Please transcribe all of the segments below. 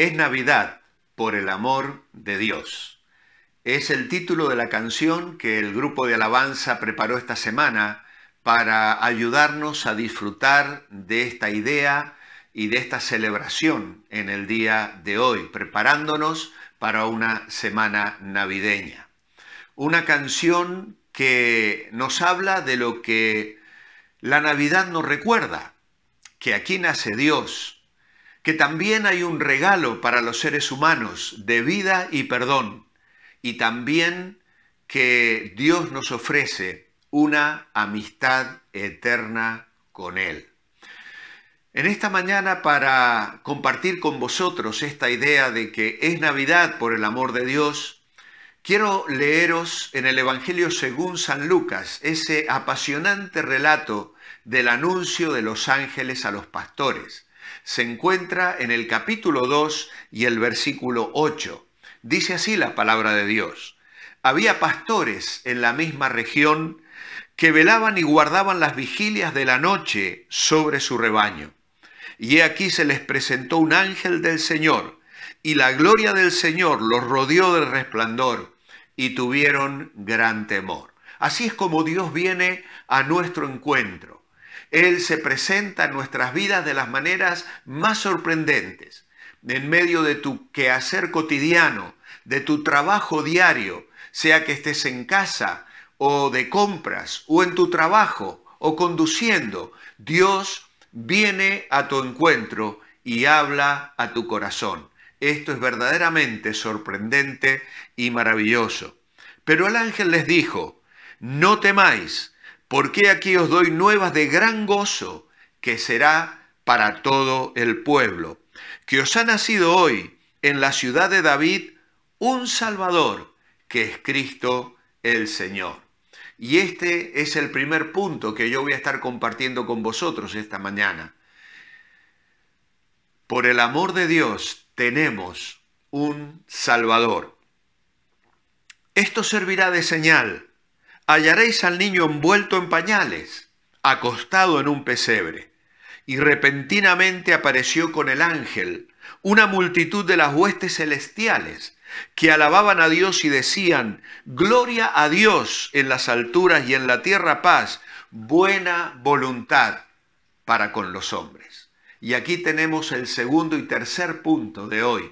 Es Navidad por el amor de Dios. Es el título de la canción que el grupo de alabanza preparó esta semana para ayudarnos a disfrutar de esta idea y de esta celebración en el día de hoy, preparándonos para una semana navideña. Una canción que nos habla de lo que la Navidad nos recuerda, que aquí nace Dios, que también hay un regalo para los seres humanos de vida y perdón, y también que Dios nos ofrece una amistad eterna con Él. En esta mañana para compartir con vosotros esta idea de que es Navidad por el amor de Dios, quiero leeros en el Evangelio según San Lucas ese apasionante relato del anuncio de los ángeles a los pastores se encuentra en el capítulo 2 y el versículo 8. Dice así la palabra de Dios. Había pastores en la misma región que velaban y guardaban las vigilias de la noche sobre su rebaño. Y he aquí se les presentó un ángel del Señor, y la gloria del Señor los rodeó del resplandor, y tuvieron gran temor. Así es como Dios viene a nuestro encuentro él se presenta en nuestras vidas de las maneras más sorprendentes, en medio de tu quehacer cotidiano, de tu trabajo diario, sea que estés en casa o de compras o en tu trabajo o conduciendo, Dios viene a tu encuentro y habla a tu corazón. Esto es verdaderamente sorprendente y maravilloso. Pero el ángel les dijo, no temáis, porque aquí os doy nuevas de gran gozo, que será para todo el pueblo, que os ha nacido hoy en la ciudad de David un Salvador, que es Cristo el Señor. Y este es el primer punto que yo voy a estar compartiendo con vosotros esta mañana. Por el amor de Dios tenemos un Salvador. Esto servirá de señal hallaréis al niño envuelto en pañales, acostado en un pesebre. Y repentinamente apareció con el ángel una multitud de las huestes celestiales que alababan a Dios y decían, Gloria a Dios en las alturas y en la tierra paz, buena voluntad para con los hombres. Y aquí tenemos el segundo y tercer punto de hoy.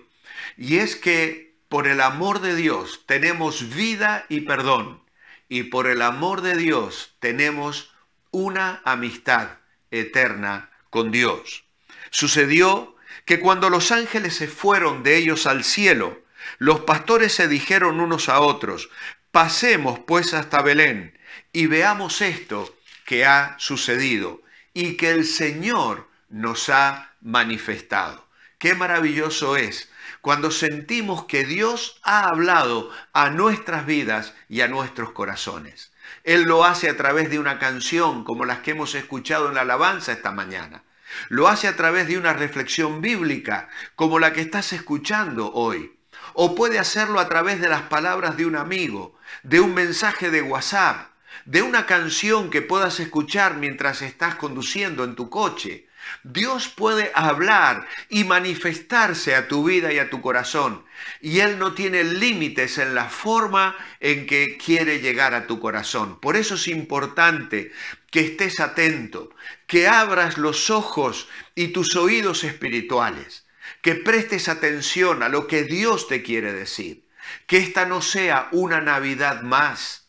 Y es que por el amor de Dios tenemos vida y perdón y por el amor de Dios tenemos una amistad eterna con Dios. Sucedió que cuando los ángeles se fueron de ellos al cielo, los pastores se dijeron unos a otros, pasemos pues hasta Belén y veamos esto que ha sucedido y que el Señor nos ha manifestado. Qué maravilloso es cuando sentimos que Dios ha hablado a nuestras vidas y a nuestros corazones. Él lo hace a través de una canción como las que hemos escuchado en la alabanza esta mañana. Lo hace a través de una reflexión bíblica como la que estás escuchando hoy. O puede hacerlo a través de las palabras de un amigo, de un mensaje de WhatsApp, de una canción que puedas escuchar mientras estás conduciendo en tu coche Dios puede hablar y manifestarse a tu vida y a tu corazón. Y Él no tiene límites en la forma en que quiere llegar a tu corazón. Por eso es importante que estés atento, que abras los ojos y tus oídos espirituales, que prestes atención a lo que Dios te quiere decir. Que esta no sea una Navidad más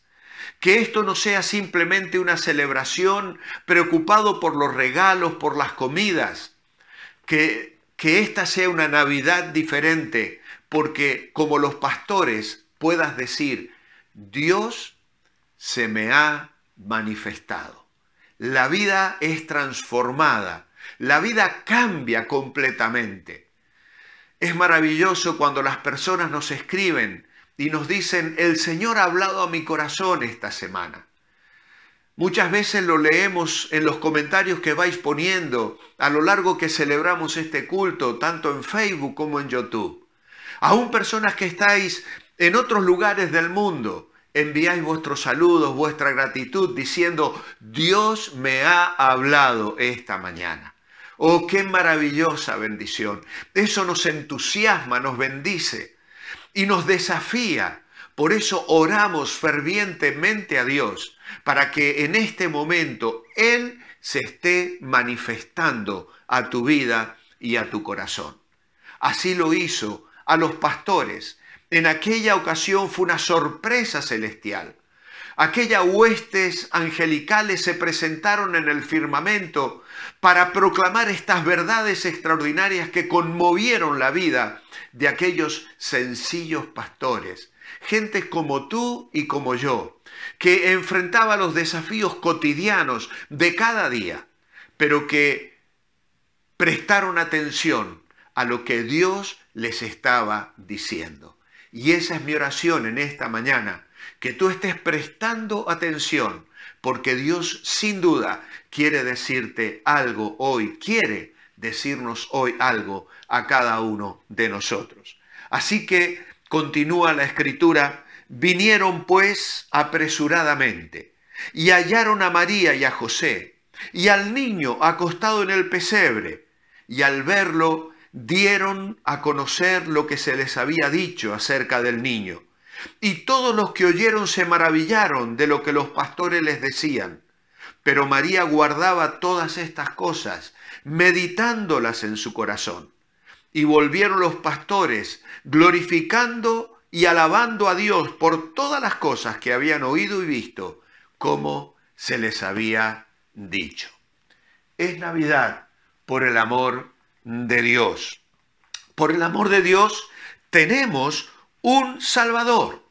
que esto no sea simplemente una celebración preocupado por los regalos, por las comidas. Que, que esta sea una Navidad diferente, porque como los pastores puedas decir, Dios se me ha manifestado. La vida es transformada, la vida cambia completamente. Es maravilloso cuando las personas nos escriben y nos dicen, el Señor ha hablado a mi corazón esta semana. Muchas veces lo leemos en los comentarios que vais poniendo a lo largo que celebramos este culto, tanto en Facebook como en YouTube. Aún personas que estáis en otros lugares del mundo, enviáis vuestros saludos, vuestra gratitud, diciendo, Dios me ha hablado esta mañana. Oh, qué maravillosa bendición. Eso nos entusiasma, nos bendice y nos desafía. Por eso oramos fervientemente a Dios, para que en este momento Él se esté manifestando a tu vida y a tu corazón. Así lo hizo a los pastores. En aquella ocasión fue una sorpresa celestial aquellas huestes angelicales se presentaron en el firmamento para proclamar estas verdades extraordinarias que conmovieron la vida de aquellos sencillos pastores, gentes como tú y como yo, que enfrentaba los desafíos cotidianos de cada día, pero que prestaron atención a lo que Dios les estaba diciendo. Y esa es mi oración en esta mañana que tú estés prestando atención, porque Dios sin duda quiere decirte algo hoy, quiere decirnos hoy algo a cada uno de nosotros. Así que continúa la escritura, vinieron pues apresuradamente y hallaron a María y a José y al niño acostado en el pesebre y al verlo dieron a conocer lo que se les había dicho acerca del niño y todos los que oyeron se maravillaron de lo que los pastores les decían. Pero María guardaba todas estas cosas, meditándolas en su corazón. Y volvieron los pastores, glorificando y alabando a Dios por todas las cosas que habían oído y visto, como se les había dicho. Es Navidad por el amor de Dios. Por el amor de Dios tenemos un Salvador.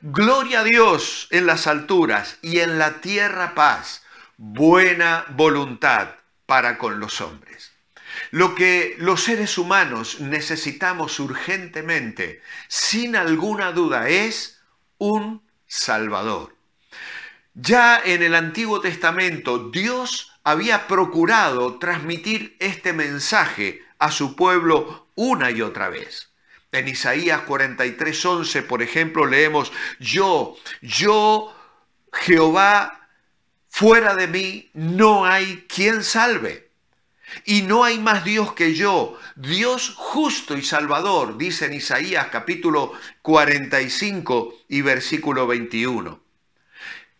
Gloria a Dios en las alturas y en la tierra paz, buena voluntad para con los hombres. Lo que los seres humanos necesitamos urgentemente, sin alguna duda, es un Salvador. Ya en el Antiguo Testamento Dios había procurado transmitir este mensaje a su pueblo una y otra vez. En Isaías 43:11, por ejemplo, leemos, yo, yo, Jehová, fuera de mí no hay quien salve. Y no hay más Dios que yo, Dios justo y salvador, dice en Isaías capítulo 45 y versículo 21.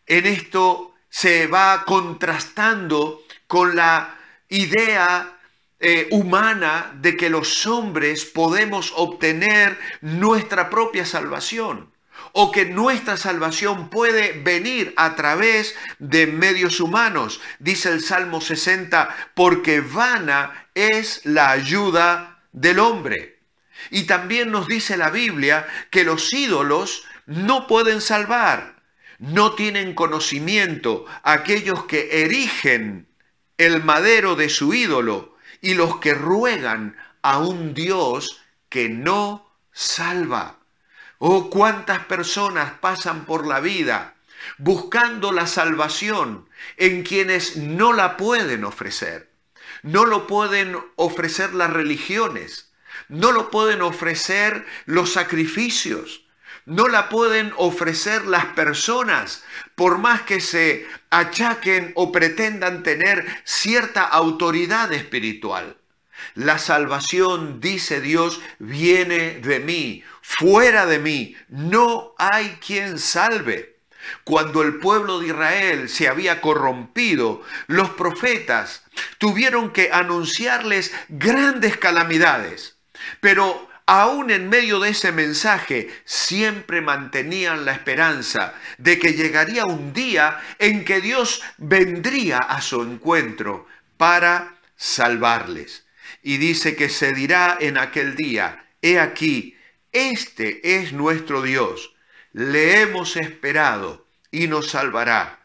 En esto se va contrastando con la idea eh, humana de que los hombres podemos obtener nuestra propia salvación o que nuestra salvación puede venir a través de medios humanos. Dice el Salmo 60, porque vana es la ayuda del hombre. Y también nos dice la Biblia que los ídolos no pueden salvar, no tienen conocimiento aquellos que erigen el madero de su ídolo y los que ruegan a un Dios que no salva. Oh, cuántas personas pasan por la vida buscando la salvación en quienes no la pueden ofrecer. No lo pueden ofrecer las religiones, no lo pueden ofrecer los sacrificios, no la pueden ofrecer las personas, por más que se achaquen o pretendan tener cierta autoridad espiritual. La salvación, dice Dios, viene de mí, fuera de mí, no hay quien salve. Cuando el pueblo de Israel se había corrompido, los profetas tuvieron que anunciarles grandes calamidades. Pero aún en medio de ese mensaje, siempre mantenían la esperanza de que llegaría un día en que Dios vendría a su encuentro para salvarles. Y dice que se dirá en aquel día, he aquí, este es nuestro Dios, le hemos esperado y nos salvará.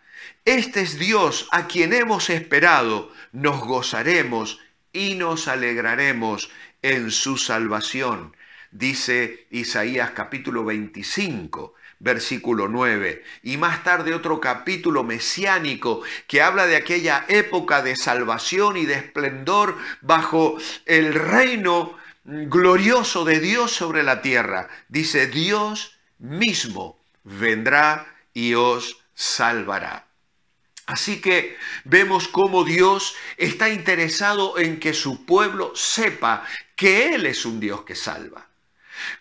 Este es Dios a quien hemos esperado, nos gozaremos y nos alegraremos en su salvación. Dice Isaías capítulo 25, versículo 9, y más tarde otro capítulo mesiánico que habla de aquella época de salvación y de esplendor bajo el reino glorioso de Dios sobre la tierra. Dice, Dios mismo vendrá y os salvará. Así que vemos cómo Dios está interesado en que su pueblo sepa que Él es un Dios que salva.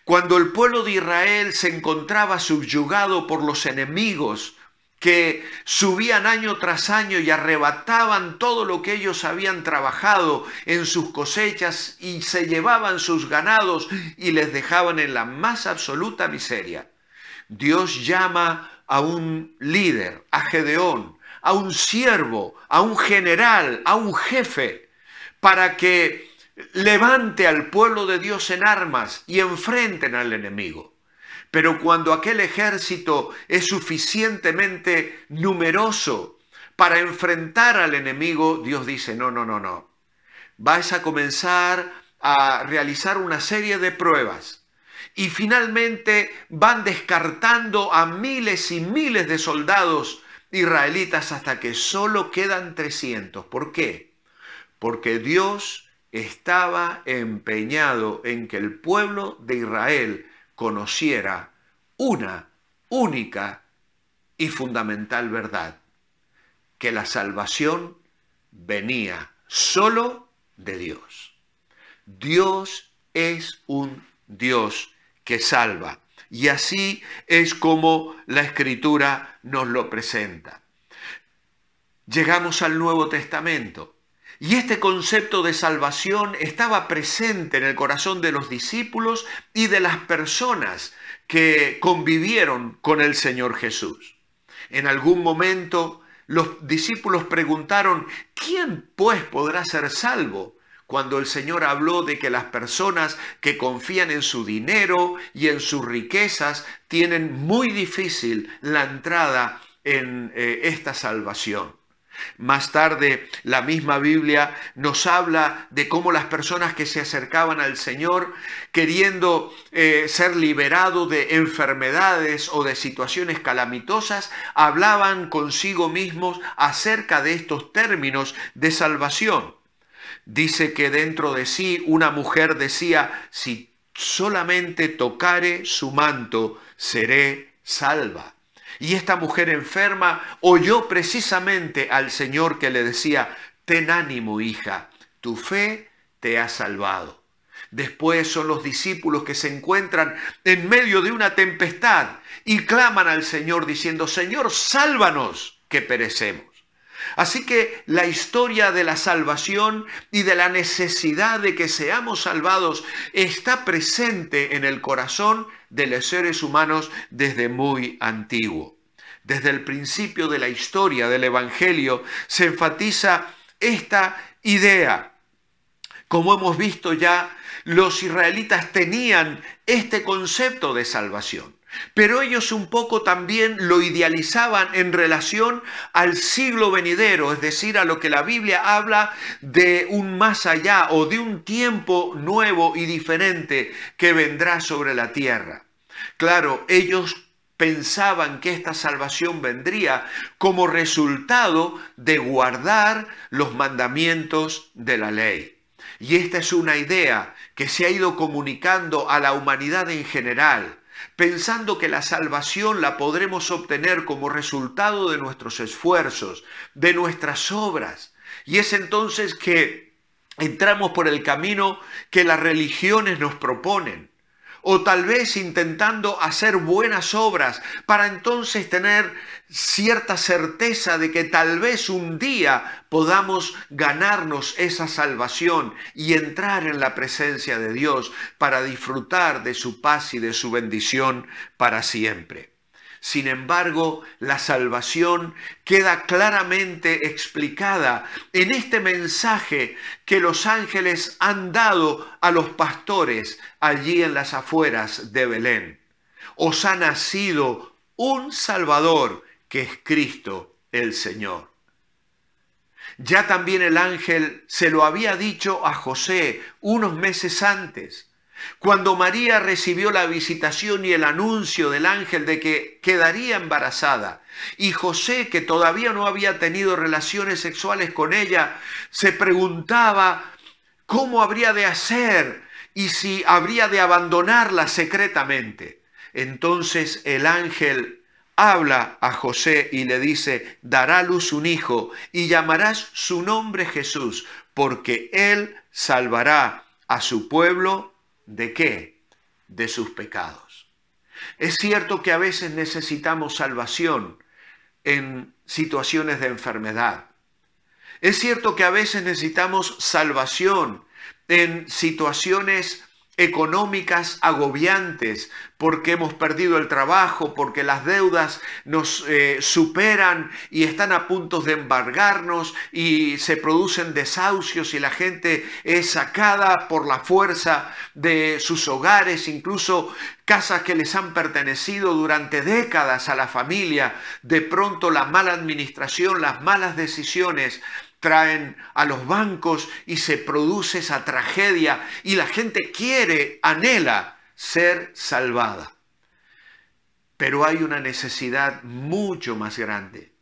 Cuando el pueblo de Israel se encontraba subyugado por los enemigos que subían año tras año y arrebataban todo lo que ellos habían trabajado en sus cosechas y se llevaban sus ganados y les dejaban en la más absoluta miseria. Dios llama a un líder, a Gedeón, a un siervo, a un general, a un jefe, para que levante al pueblo de Dios en armas y enfrenten al enemigo. Pero cuando aquel ejército es suficientemente numeroso para enfrentar al enemigo, Dios dice, no, no, no, no. Vas a comenzar a realizar una serie de pruebas. Y finalmente van descartando a miles y miles de soldados israelitas hasta que solo quedan 300. ¿Por qué? Porque Dios estaba empeñado en que el pueblo de Israel conociera una única y fundamental verdad, que la salvación venía solo de Dios. Dios es un Dios que salva. Y así es como la escritura nos lo presenta. Llegamos al Nuevo Testamento y este concepto de salvación estaba presente en el corazón de los discípulos y de las personas que convivieron con el Señor Jesús. En algún momento los discípulos preguntaron, ¿quién pues podrá ser salvo? Cuando el Señor habló de que las personas que confían en su dinero y en sus riquezas tienen muy difícil la entrada en eh, esta salvación. Más tarde, la misma Biblia nos habla de cómo las personas que se acercaban al Señor queriendo eh, ser liberado de enfermedades o de situaciones calamitosas, hablaban consigo mismos acerca de estos términos de salvación. Dice que dentro de sí una mujer decía, si solamente tocare su manto, seré salva. Y esta mujer enferma oyó precisamente al Señor que le decía, ten ánimo hija, tu fe te ha salvado. Después son los discípulos que se encuentran en medio de una tempestad y claman al Señor diciendo, Señor, sálvanos que perecemos. Así que la historia de la salvación y de la necesidad de que seamos salvados está presente en el corazón de los seres humanos desde muy antiguo. Desde el principio de la historia del Evangelio se enfatiza esta idea. Como hemos visto ya, los israelitas tenían este concepto de salvación. Pero ellos un poco también lo idealizaban en relación al siglo venidero, es decir, a lo que la Biblia habla de un más allá o de un tiempo nuevo y diferente que vendrá sobre la tierra. Claro, ellos pensaban que esta salvación vendría como resultado de guardar los mandamientos de la ley. Y esta es una idea que se ha ido comunicando a la humanidad en general pensando que la salvación la podremos obtener como resultado de nuestros esfuerzos, de nuestras obras. Y es entonces que entramos por el camino que las religiones nos proponen o tal vez intentando hacer buenas obras para entonces tener cierta certeza de que tal vez un día podamos ganarnos esa salvación y entrar en la presencia de Dios para disfrutar de su paz y de su bendición para siempre. Sin embargo, la salvación queda claramente explicada en este mensaje que los ángeles han dado a los pastores allí en las afueras de Belén. Os ha nacido un Salvador que es Cristo el Señor. Ya también el ángel se lo había dicho a José unos meses antes cuando María recibió la visitación y el anuncio del ángel de que quedaría embarazada, y José, que todavía no había tenido relaciones sexuales con ella, se preguntaba cómo habría de hacer y si habría de abandonarla secretamente. Entonces el ángel habla a José y le dice, dará luz un hijo y llamarás su nombre Jesús, porque él salvará a su pueblo ¿De qué? De sus pecados. Es cierto que a veces necesitamos salvación en situaciones de enfermedad. Es cierto que a veces necesitamos salvación en situaciones económicas agobiantes, porque hemos perdido el trabajo, porque las deudas nos eh, superan y están a punto de embargarnos y se producen desahucios y la gente es sacada por la fuerza de sus hogares, incluso casas que les han pertenecido durante décadas a la familia, de pronto la mala administración, las malas decisiones traen a los bancos y se produce esa tragedia y la gente quiere, anhela ser salvada. Pero hay una necesidad mucho más grande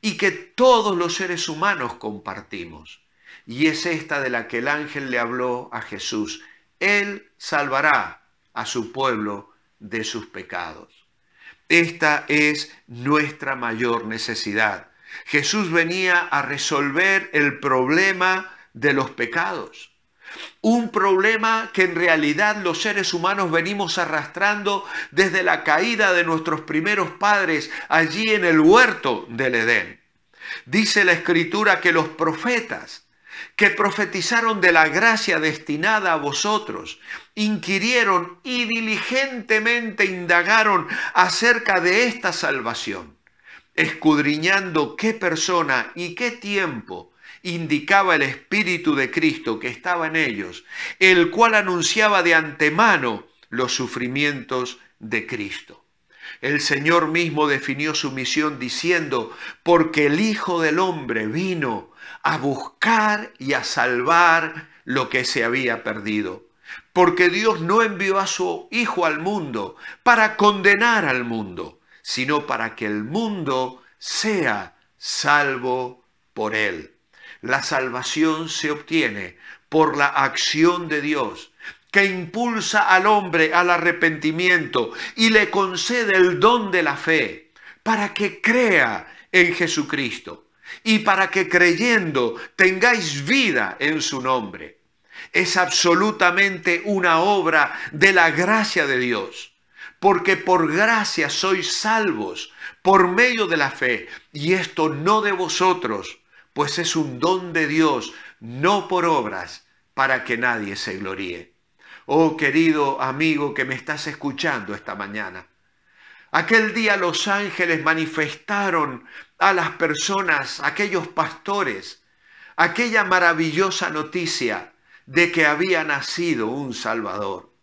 y que todos los seres humanos compartimos. Y es esta de la que el ángel le habló a Jesús. Él salvará a su pueblo de sus pecados. Esta es nuestra mayor necesidad Jesús venía a resolver el problema de los pecados. Un problema que en realidad los seres humanos venimos arrastrando desde la caída de nuestros primeros padres allí en el huerto del Edén. Dice la escritura que los profetas que profetizaron de la gracia destinada a vosotros, inquirieron y diligentemente indagaron acerca de esta salvación escudriñando qué persona y qué tiempo indicaba el Espíritu de Cristo que estaba en ellos, el cual anunciaba de antemano los sufrimientos de Cristo. El Señor mismo definió su misión diciendo, porque el Hijo del Hombre vino a buscar y a salvar lo que se había perdido. Porque Dios no envió a su Hijo al mundo para condenar al mundo, sino para que el mundo sea salvo por él. La salvación se obtiene por la acción de Dios que impulsa al hombre al arrepentimiento y le concede el don de la fe para que crea en Jesucristo y para que creyendo tengáis vida en su nombre. Es absolutamente una obra de la gracia de Dios porque por gracia sois salvos por medio de la fe, y esto no de vosotros, pues es un don de Dios, no por obras, para que nadie se gloríe. Oh querido amigo que me estás escuchando esta mañana, aquel día los ángeles manifestaron a las personas, aquellos pastores, aquella maravillosa noticia de que había nacido un Salvador.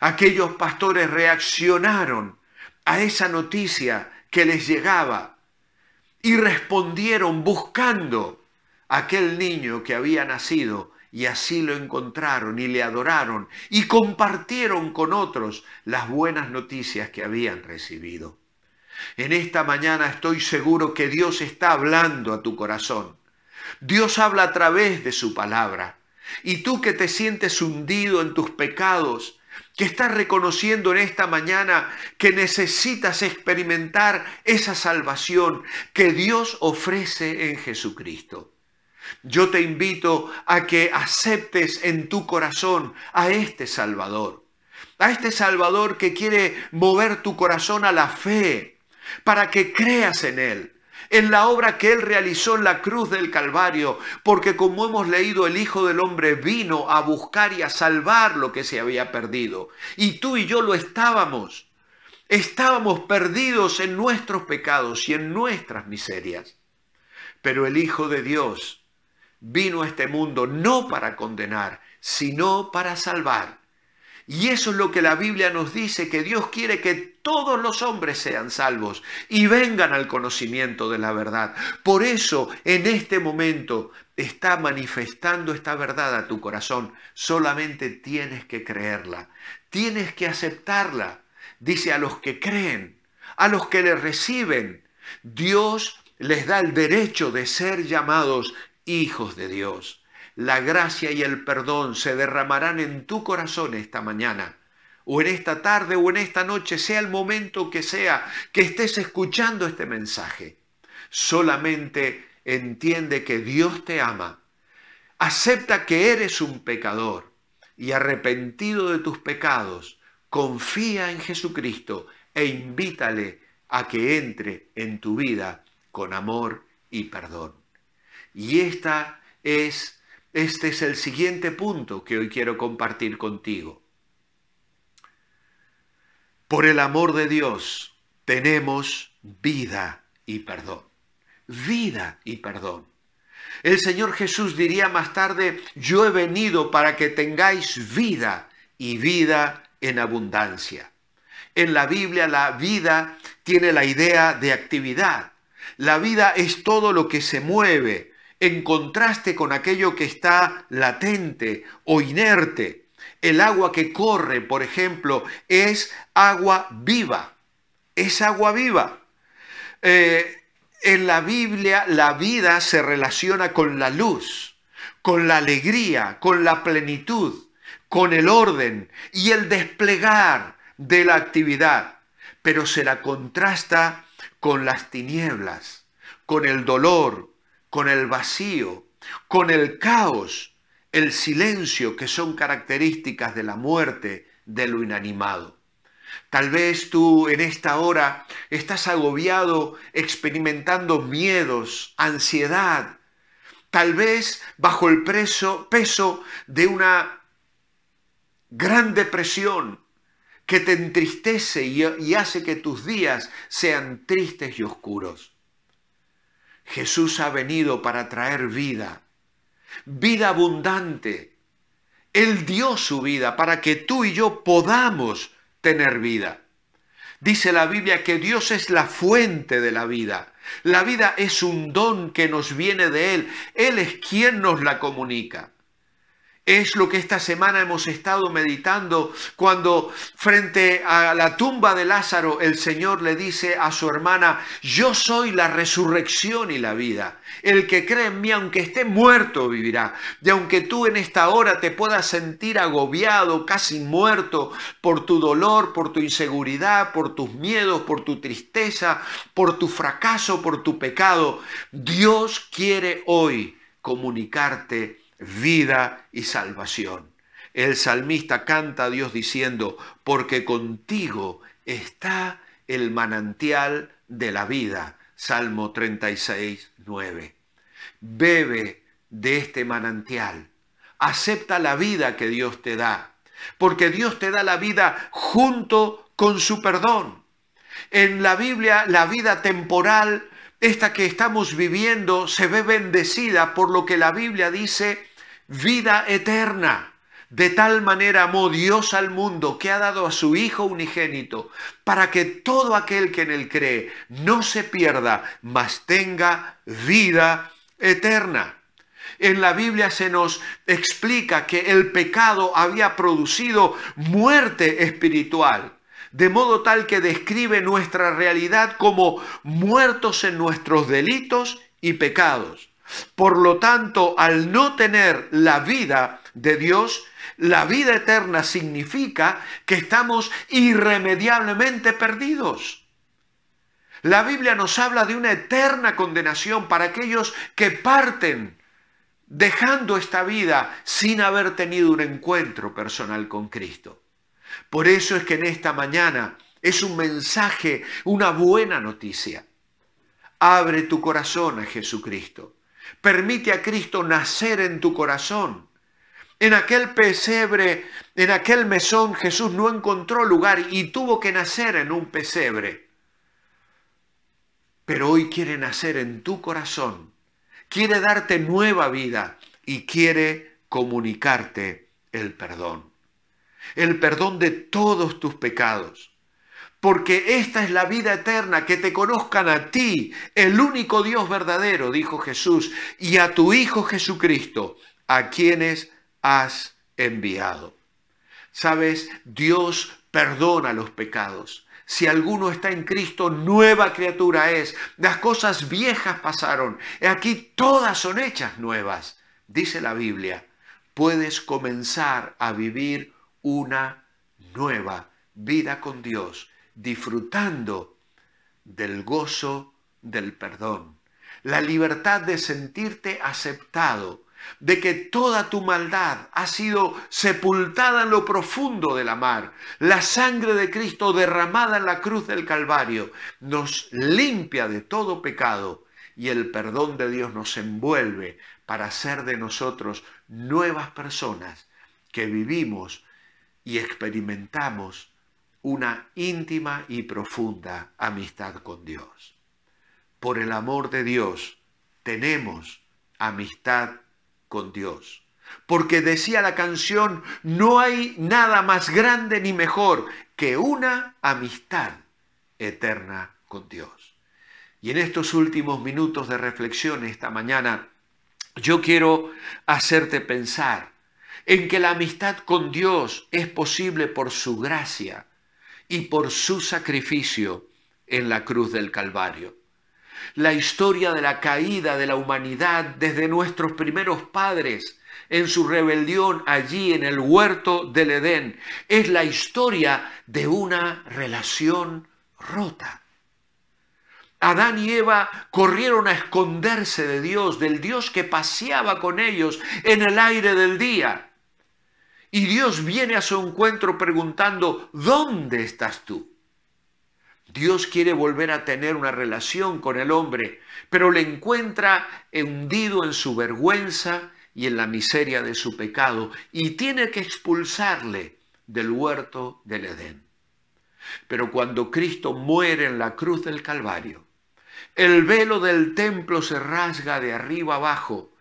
Aquellos pastores reaccionaron a esa noticia que les llegaba y respondieron buscando aquel niño que había nacido y así lo encontraron y le adoraron y compartieron con otros las buenas noticias que habían recibido. En esta mañana estoy seguro que Dios está hablando a tu corazón. Dios habla a través de su palabra. Y tú que te sientes hundido en tus pecados, que estás reconociendo en esta mañana que necesitas experimentar esa salvación que Dios ofrece en Jesucristo. Yo te invito a que aceptes en tu corazón a este Salvador, a este Salvador que quiere mover tu corazón a la fe, para que creas en Él, en la obra que Él realizó en la cruz del Calvario, porque como hemos leído, el Hijo del Hombre vino a buscar y a salvar lo que se había perdido. Y tú y yo lo estábamos. Estábamos perdidos en nuestros pecados y en nuestras miserias. Pero el Hijo de Dios vino a este mundo no para condenar, sino para salvar. Y eso es lo que la Biblia nos dice, que Dios quiere que todos los hombres sean salvos y vengan al conocimiento de la verdad. Por eso en este momento está manifestando esta verdad a tu corazón. Solamente tienes que creerla, tienes que aceptarla. Dice a los que creen, a los que le reciben, Dios les da el derecho de ser llamados hijos de Dios. La gracia y el perdón se derramarán en tu corazón esta mañana, o en esta tarde, o en esta noche, sea el momento que sea que estés escuchando este mensaje. Solamente entiende que Dios te ama. Acepta que eres un pecador y arrepentido de tus pecados, confía en Jesucristo e invítale a que entre en tu vida con amor y perdón. Y esta es este es el siguiente punto que hoy quiero compartir contigo. Por el amor de Dios tenemos vida y perdón. Vida y perdón. El Señor Jesús diría más tarde, yo he venido para que tengáis vida y vida en abundancia. En la Biblia la vida tiene la idea de actividad. La vida es todo lo que se mueve, en contraste con aquello que está latente o inerte. El agua que corre, por ejemplo, es agua viva, es agua viva. Eh, en la Biblia la vida se relaciona con la luz, con la alegría, con la plenitud, con el orden y el desplegar de la actividad, pero se la contrasta con las tinieblas, con el dolor, con el vacío, con el caos, el silencio que son características de la muerte de lo inanimado. Tal vez tú en esta hora estás agobiado experimentando miedos, ansiedad, tal vez bajo el peso de una gran depresión que te entristece y hace que tus días sean tristes y oscuros. Jesús ha venido para traer vida, vida abundante. Él dio su vida para que tú y yo podamos tener vida. Dice la Biblia que Dios es la fuente de la vida. La vida es un don que nos viene de Él. Él es quien nos la comunica. Es lo que esta semana hemos estado meditando cuando frente a la tumba de Lázaro el Señor le dice a su hermana, yo soy la resurrección y la vida. El que cree en mí, aunque esté muerto, vivirá. Y aunque tú en esta hora te puedas sentir agobiado, casi muerto, por tu dolor, por tu inseguridad, por tus miedos, por tu tristeza, por tu fracaso, por tu pecado, Dios quiere hoy comunicarte vida y salvación. El salmista canta a Dios diciendo, porque contigo está el manantial de la vida. Salmo 36, 9. Bebe de este manantial. Acepta la vida que Dios te da, porque Dios te da la vida junto con su perdón. En la Biblia, la vida temporal, esta que estamos viviendo, se ve bendecida por lo que la Biblia dice vida eterna. De tal manera amó Dios al mundo que ha dado a su Hijo unigénito, para que todo aquel que en él cree no se pierda, mas tenga vida eterna. En la Biblia se nos explica que el pecado había producido muerte espiritual, de modo tal que describe nuestra realidad como muertos en nuestros delitos y pecados. Por lo tanto, al no tener la vida de Dios, la vida eterna significa que estamos irremediablemente perdidos. La Biblia nos habla de una eterna condenación para aquellos que parten dejando esta vida sin haber tenido un encuentro personal con Cristo. Por eso es que en esta mañana es un mensaje, una buena noticia. Abre tu corazón a Jesucristo. Permite a Cristo nacer en tu corazón. En aquel pesebre, en aquel mesón, Jesús no encontró lugar y tuvo que nacer en un pesebre. Pero hoy quiere nacer en tu corazón. Quiere darte nueva vida y quiere comunicarte el perdón. El perdón de todos tus pecados porque esta es la vida eterna, que te conozcan a ti, el único Dios verdadero, dijo Jesús, y a tu Hijo Jesucristo, a quienes has enviado. Sabes, Dios perdona los pecados. Si alguno está en Cristo, nueva criatura es. Las cosas viejas pasaron. Aquí todas son hechas nuevas. Dice la Biblia, puedes comenzar a vivir una nueva vida con Dios disfrutando del gozo del perdón, la libertad de sentirte aceptado, de que toda tu maldad ha sido sepultada en lo profundo de la mar. La sangre de Cristo derramada en la cruz del Calvario nos limpia de todo pecado y el perdón de Dios nos envuelve para ser de nosotros nuevas personas que vivimos y experimentamos una íntima y profunda amistad con Dios. Por el amor de Dios, tenemos amistad con Dios. Porque decía la canción, no hay nada más grande ni mejor que una amistad eterna con Dios. Y en estos últimos minutos de reflexión esta mañana, yo quiero hacerte pensar en que la amistad con Dios es posible por su gracia, y por su sacrificio en la cruz del Calvario. La historia de la caída de la humanidad desde nuestros primeros padres en su rebelión allí en el huerto del Edén es la historia de una relación rota. Adán y Eva corrieron a esconderse de Dios, del Dios que paseaba con ellos en el aire del día. Y Dios viene a su encuentro preguntando, ¿dónde estás tú? Dios quiere volver a tener una relación con el hombre, pero le encuentra hundido en su vergüenza y en la miseria de su pecado y tiene que expulsarle del huerto del Edén. Pero cuando Cristo muere en la cruz del Calvario, el velo del templo se rasga de arriba abajo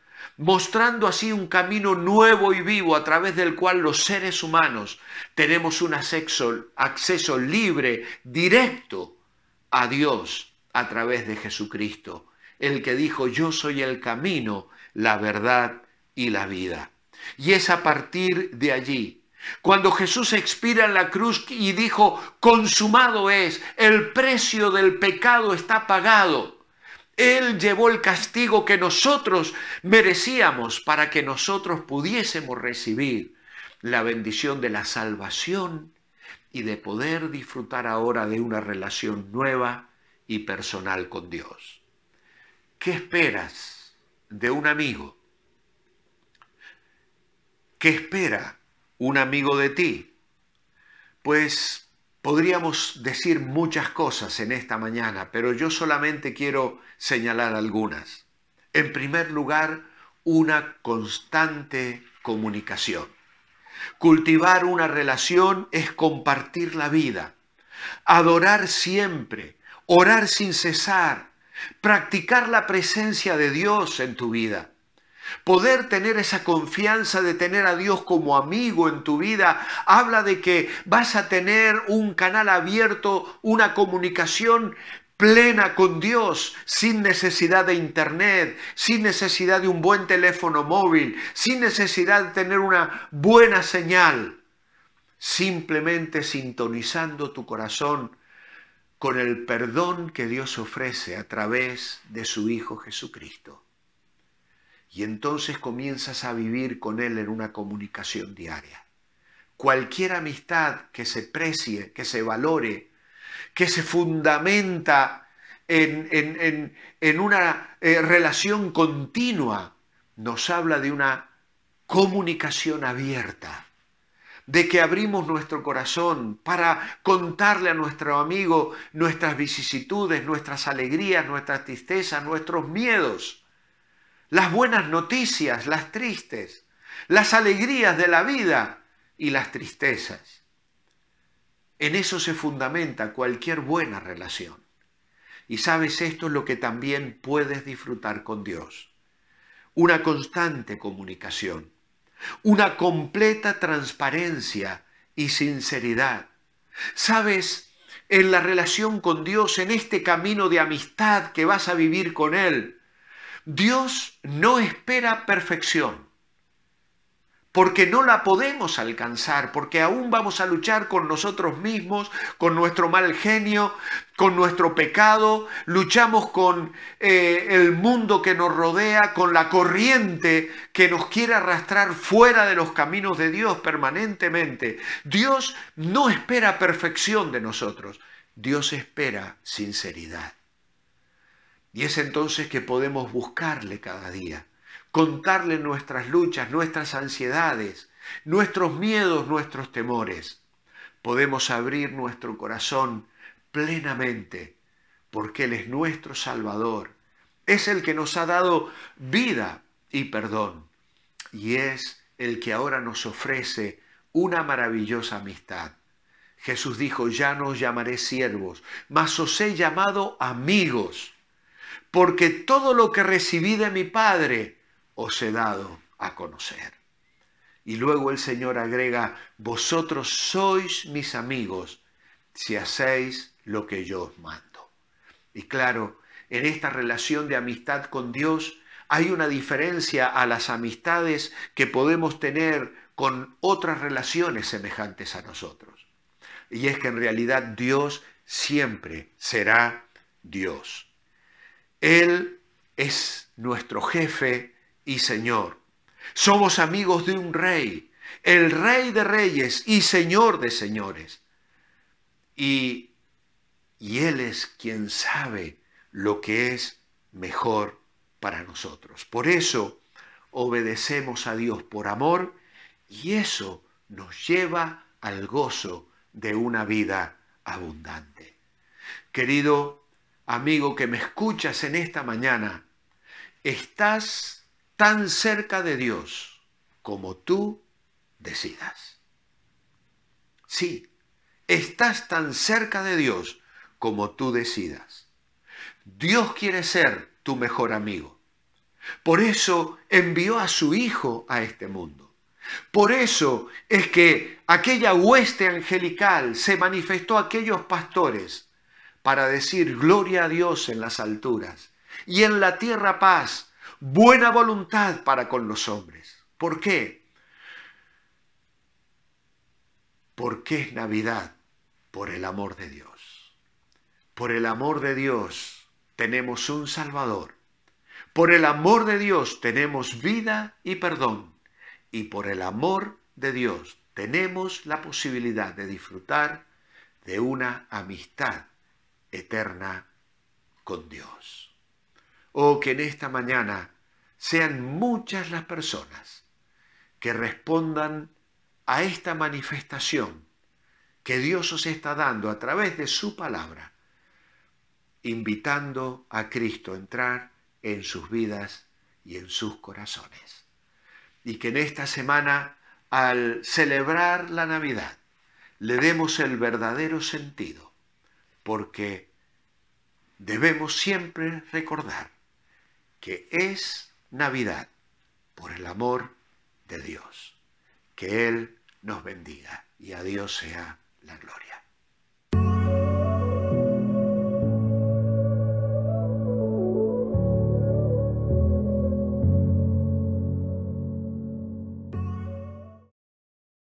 mostrando así un camino nuevo y vivo a través del cual los seres humanos tenemos un acceso, libre, directo a Dios a través de Jesucristo, el que dijo, yo soy el camino, la verdad y la vida. Y es a partir de allí cuando Jesús expira en la cruz y dijo, consumado es, el precio del pecado está pagado, él llevó el castigo que nosotros merecíamos para que nosotros pudiésemos recibir la bendición de la salvación y de poder disfrutar ahora de una relación nueva y personal con Dios. ¿Qué esperas de un amigo? ¿Qué espera un amigo de ti? Pues Podríamos decir muchas cosas en esta mañana, pero yo solamente quiero señalar algunas. En primer lugar, una constante comunicación. Cultivar una relación es compartir la vida, adorar siempre, orar sin cesar, practicar la presencia de Dios en tu vida. Poder tener esa confianza de tener a Dios como amigo en tu vida habla de que vas a tener un canal abierto, una comunicación plena con Dios, sin necesidad de internet, sin necesidad de un buen teléfono móvil, sin necesidad de tener una buena señal, simplemente sintonizando tu corazón con el perdón que Dios ofrece a través de su Hijo Jesucristo y entonces comienzas a vivir con Él en una comunicación diaria. Cualquier amistad que se precie, que se valore, que se fundamenta en, una eh, relación continua, nos habla de una comunicación abierta, de que abrimos nuestro corazón para contarle a nuestro amigo nuestras vicisitudes, nuestras alegrías, nuestras tristezas, nuestros miedos las buenas noticias, las tristes, las alegrías de la vida y las tristezas. En eso se fundamenta cualquier buena relación. Y sabes, esto es lo que también puedes disfrutar con Dios. Una constante comunicación, una completa transparencia y sinceridad. Sabes, en la relación con Dios, en este camino de amistad que vas a vivir con Él, Dios no espera perfección, porque no la podemos alcanzar, porque aún vamos a luchar con nosotros mismos, con nuestro mal genio, con nuestro pecado, luchamos con eh, el mundo que nos rodea, con la corriente que nos quiere arrastrar fuera de los caminos de Dios permanentemente. Dios no espera perfección de nosotros, Dios espera sinceridad. Y es entonces que podemos buscarle cada día, contarle nuestras luchas, nuestras ansiedades, nuestros miedos, nuestros temores. Podemos abrir nuestro corazón plenamente, porque Él es nuestro Salvador. Es el que nos ha dado vida y perdón. Y es el que ahora nos ofrece una maravillosa amistad. Jesús dijo, ya no os llamaré siervos, mas os he llamado amigos porque todo lo que recibí de mi Padre os he dado a conocer. Y luego el Señor agrega, vosotros sois mis amigos si hacéis lo que yo os mando. Y claro, en esta relación de amistad con Dios hay una diferencia a las amistades que podemos tener con otras relaciones semejantes a nosotros. Y es que en realidad Dios siempre será Dios. Él es nuestro jefe y Señor. Somos amigos de un rey, el rey de reyes y Señor de señores. Y, Él es quien sabe lo que es mejor para nosotros. Por eso obedecemos a Dios por amor y eso nos lleva al gozo de una vida abundante. Querido amigo que me escuchas en esta mañana, estás tan cerca de Dios como tú decidas. Sí, estás tan cerca de Dios como tú decidas. Dios quiere ser tu mejor amigo. Por eso envió a su Hijo a este mundo. Por eso es que aquella hueste angelical se manifestó a aquellos pastores para decir gloria a Dios en las alturas y en la tierra paz, buena voluntad para con los hombres. ¿Por qué? Porque es Navidad por el amor de Dios. Por el amor de Dios tenemos un Salvador. Por el amor de Dios tenemos vida y perdón. Y por el amor de Dios tenemos la posibilidad de disfrutar de una amistad eterna con Dios. Oh, que en esta mañana sean muchas las personas que respondan a esta manifestación que Dios os está dando a través de su palabra, invitando a Cristo a entrar en sus vidas y en sus corazones. Y que en esta semana, al celebrar la Navidad, le demos el verdadero sentido porque debemos siempre recordar que es Navidad por el amor de Dios. Que Él nos bendiga y a Dios sea la gloria.